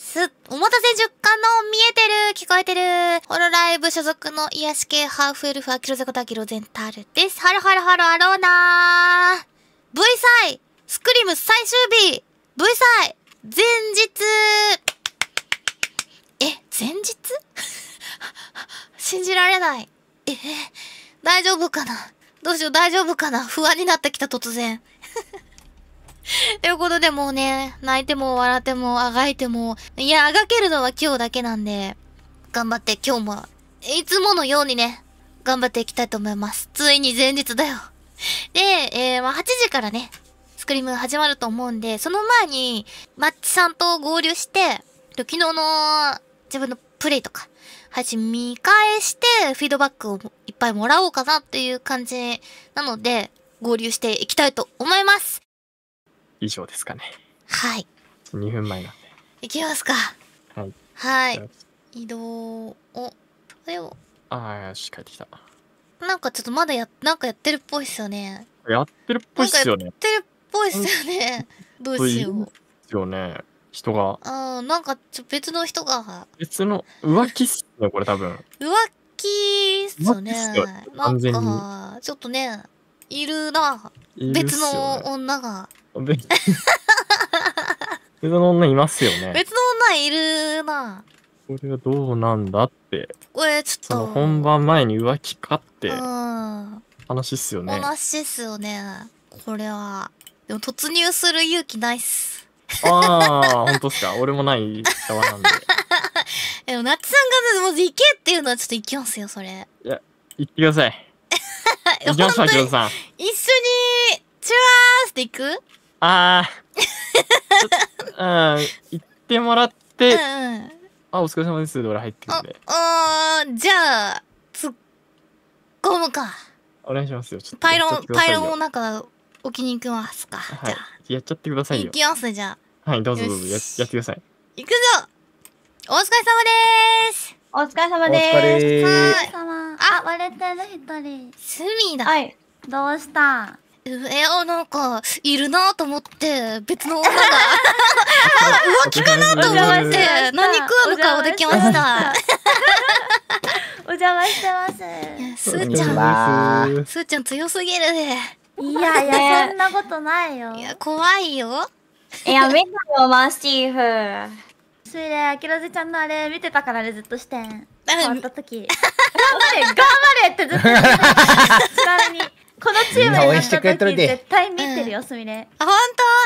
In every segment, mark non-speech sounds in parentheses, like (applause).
す。お待たせ10巻の見えてる聞こえてるホロライブ所属の癒し系ハーフエルフアキロゼコタキロゼンタルです。ハロハロハロアローナー !V イスクリーム最終日 !V イ前日え、前日 (laughs) 信じられない。え、大丈夫かなどうしよう大丈夫かな不安になってきた突然。(laughs) ということでもうね、泣いても笑ってもあがいても、いや、あがけるのは今日だけなんで、頑張って今日も、いつものようにね、頑張っていきたいと思います。ついに前日だよ。(laughs) で、えー、まあ、8時からね、スクリーム始まると思うんで、その前に、マッチさんと合流して、昨日の自分のプレイとか、配信見返して、フィードバックをいっぱいもらおうかなっていう感じなので、合流していきたいと思います。以上ですかね。はい。2分前なんで。いきますか。はい。はい。移動を。あれを。ああよし、帰ってきた。なんかちょっとまだや、なんかやってるっぽいっすよね。やってるっぽいっすよね。やってるっぽいっすよね。どうしようよね。人が。あーなんかちょ別の人が別の浮気っすね、これ多分。浮気っすよね浮気っすよ。なんかちょっとねいるな。別の女が (laughs) 別の女いますよね。別の女いるな。これはどうなんだって。これちょっと。本番前に浮気かって。話っすよね。話っすよね。これは。でも突入する勇気ないっす。ああ、本当っすか。(laughs) 俺もない側なんで。(laughs) でも、なさんがね、もう行けっていうのはちょっと行きますよ、それ。いや、行ってください。行きますわ、きょさん。一緒に、チュワースって行くああうん行ってもらって、うんあお疲れ様ですで俺入ってくんでああじゃあ突っ込むかお願いしますよパイロンパイロンもなんか置きに行きますか、はい、じゃあやっちゃってくださいよ行きますじゃあはいどうぞどうぞややってください行くぞお疲れ様ですお疲れ様です。お疲れ様。あ、割れてる一人。スミだ。はい。どうしたえー、なんか、いるなと思って、別の女が、浮気かなと思って、何食わぬ顔できました。お邪魔してます。すーちゃん、すーちゃん強すぎるいやいや、そんなことないよ。いや、怖いよ。いや、見たよ、マスチーフ。それで、あきらずちゃんのあれ見てたからね、ずっとしてん。終わった時。頑張れってずっと (laughs) 力に。このチーム応援しになった時絶対見てるよ、すみれ。あ、本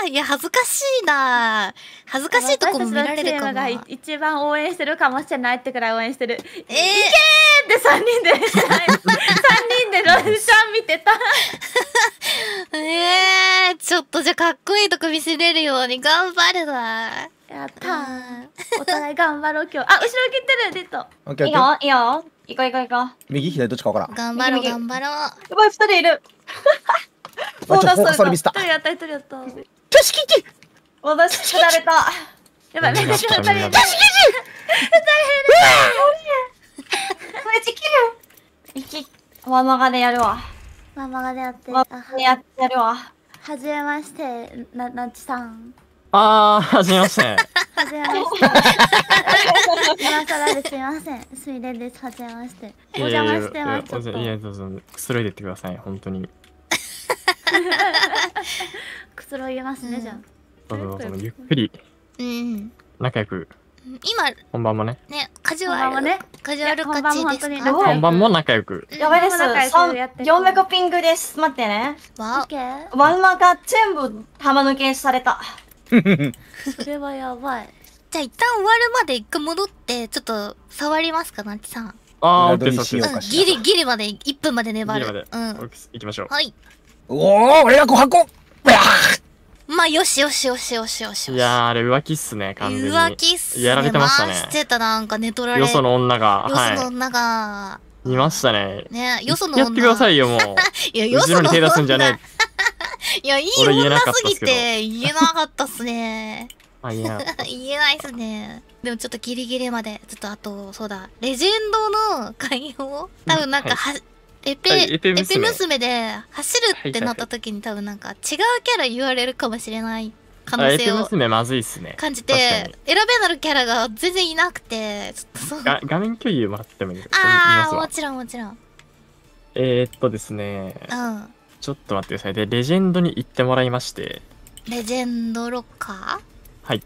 当いや、恥ずかしいな恥ずかしいとこも見られるかも。が一番応援してるかもしれないってくらい応援してる。えー、いけーって3人で、3人でロイちゃん見てた。(laughs) えー、ちょっとじゃあかっこいいとこ見せれるように頑張るなやったー。お互い頑張ろう今日。あ、後ろ切ってる、デッド。いいよ、いいよ。行こう行こう行こう。右左どっちかわからん。頑張ろう、頑張ろう。うい、二人いる。そ (laughs) うだそうだ。一人やった、一人やった。トシキキ私、離れた。やばい、めっちゃ取いれた。トシキキ大変だ。めっちゃ切る。いき、ママがでやるわ。ママがでやって。ママでやってやるわ。はじめまして、な、なちさん。ああ、はじめまして。はじめまして。今更ですいません。すみれです。はじめまして。お邪魔してます。いや、どうぞ、(laughs) くつろいでってください。本当に。くつろいでますね、じゃあ。どうぞ、どうぞ、ゆっくり。うん。仲良く。今、本番もね。ね、カジュアル。ね、カジュアル勝ちですか本番も仲良く。やばいです。4メコピングです。待ってね。ワンマが全部玉抜けされた。それはやばい。じゃあ一旦終わるまで一回戻って、ちょっと触りますか、なちさん。ああ、オッしようか、ギリギリまで、1分まで粘る。まうん。行きましょう。はい。おお、俺が5箱まあ、よしよしよしよしよしいやあれ浮気っすね、完全に。浮気っすね。やられてましたね。してた、なんか寝取られ。よその女が。よその女が。はい、いましたね。ねよその女。やってくださいよ、もう。(laughs) いや、よその女。後ろに手出すんじゃねえ。いや、いい女すぎて言えなかったっすね。(laughs) あ、言えな (laughs) 言えないっすね。でもちょっとギリギリまで、ちょっとあと、そうだ、レジェンドの開を多分なんかは、はい、エペ、はい、エペ娘で走るってなった時に多分なんか違うキャラ言われるかもしれない可能性を感じて、選べなるキャラが全然いなくてちょっとそう画面共有もらってもいいですかああもちろんもちろんえー、っとですねうんちょっと待ってください。で、レジェンドに行ってもらいまして。レジェンドロッカーはい。はい。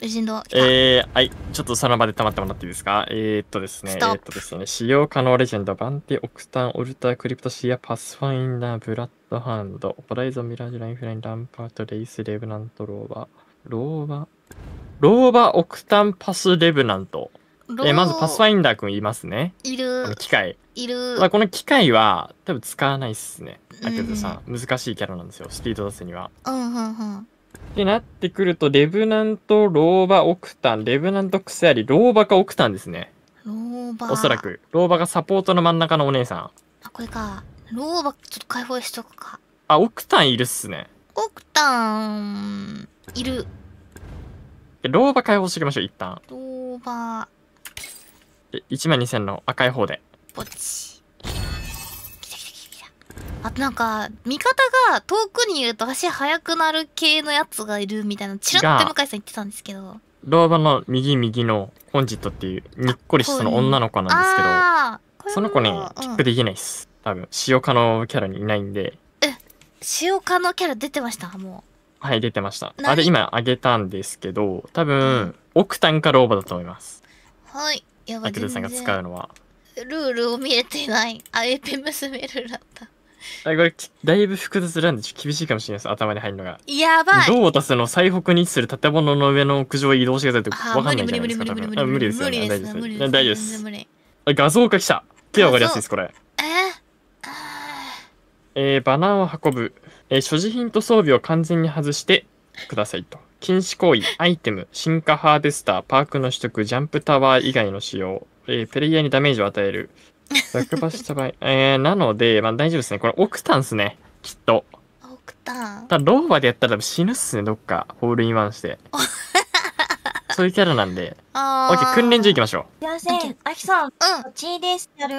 レジェンド。えー、はい。ちょっとその場で溜まってもらっていいですかえー、っとですね。えー、っとですね。使用可能レジェンド、バンティ、オクタン、オルタ、クリプトシア、パスファインダー、ブラッドハンド、オホライゾン、ミラージュ、ラインフライン、ランパート、レイス、レブナント、ローバローバー、ローバー、オクタン、パス、レブナント。えまずパスファインダーくんいますねいる機械いるまあこの機械は多分使わないっすねだけどさ、うん、難しいキャラなんですよスピード出すにはうんうんうんってなってくるとレブナントローバオクタンレブナントクセアリローバかオクタンですねローバおそらくローバがサポートの真ん中のお姉さんあこれかローバちょっと解放しとくかあオクタンいるっすねオクタンいるローバ解放しておきましょう一旦ローバー1万2000の赤い方でポチあとなんか味方が遠くにいると足速くなる系のやつがいるみたいなちらっと向井さん言ってたんですけど老婆の右右のコンジットっていうにっこりしたの女の子なんですけどその子ね、うキックできないっす多分塩化のキャラにいないんでえ塩化のキャラ出てましたもうはい出てましたあれ今あげたんですけど多分、うん、オクタンか老婆だと思いますはいやばい。さんが使うのは。ルールを見えてない。あ、エペ娘ルールだった。あこれだいぶ複雑なんで厳しいかもしれないです頭に入るのがやばい銅を足すの最北に位置する建物の上の屋上へ移動してくださいって分かんないじゃないですか多分無理ですよね大丈夫です大丈夫です画像が来た手は分かりやすいですこれええー、バナーを運ぶ、えー、所持品と装備を完全に外してくださいと禁止行為、アイテム、進化ハーベスター、パークの取得、ジャンプタワー以外の使用、えー、プレイヤーにダメージを与える、落馬した場合、(laughs) えー、なので、まあ大丈夫ですね。これ、オクタンですね、きっと。オクタンただ、ローバでやったら死ぬっすね、どっか、ホールインワンして。(laughs) そういうキャラなんで。あオッケー、訓練中行きましょう。すいません、あきさん、うん。やる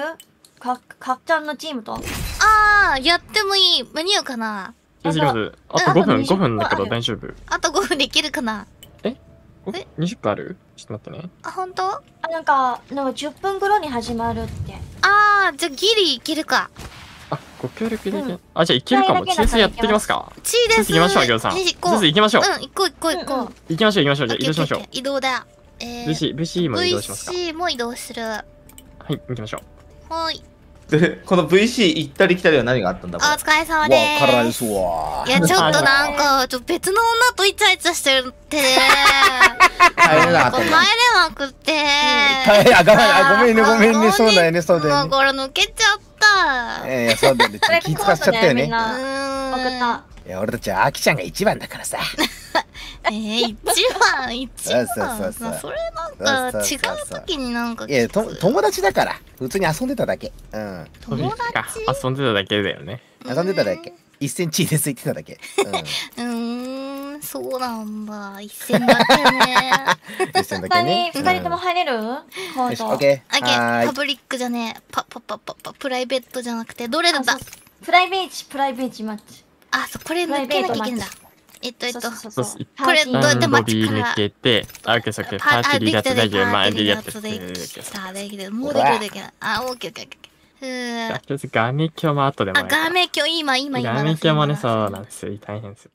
か、かっちゃんのチームと。あー、やってもいい。間に合うかなあと5分、5分だけど大丈夫。あと5分できるかなえ二 ?20 分あるちょっと待ってね。あ、本当？あ、なんか、なんか10分頃に始まるって。あじゃあギリいけるか。あ、ご協力できあ、じゃあいけるかも。チーズやっていきますか。チーズ。いきましょう、ギョーさん。チーズ行きましょう。うん、行こう行こう行こう。行、きましょう行きましょう。じゃあ移動しましょう。移動だ。えー、VC も移動しますか。VC も移動する。はい、行きましょう。はい。で、この VC 行ったり来たりは何があったんだお疲れ様でーす。わ、辛いすわ。いや、(laughs) ちょっとなんか、ちょ別の女とイチャイチャしてるってね。(laughs) 大変だ。こまれなくて。大変、あ、だめあ、ごめんね、ごめんね、そうだよね、そうだよね。もこれ抜けちゃった。ええ、そうだよね。気使っちゃったよね。うん。った。いや、俺たちはあきちゃんが一番だからさ。(laughs) えー、一番一番そうそうそうそうそれなあ違う時になんかいや友達だから普通に遊んでただけうん友達遊んでただけだよね遊んでただけ1センチでついてただけ (laughs) うんそうなんだ1センだけねこに、(laughs) ね2人とも入れる、うん、オッケーパブリックじゃねえパパパパパプライベートじゃなくてどれだプライベートプライベートマッチあそうこれ抜けなきゃいけないんだえっとえっと、これどうやって街かて、あ、オッケー、オッケー、パーティーリガツ大丈夫、まあ、リガツできた、できる、もうできるできる。あ、オッケー、オッケー、ガメキョも後でもあ、ガメキョ今、今、今。ガメキョもね、そうなんですよ。大変ですよ。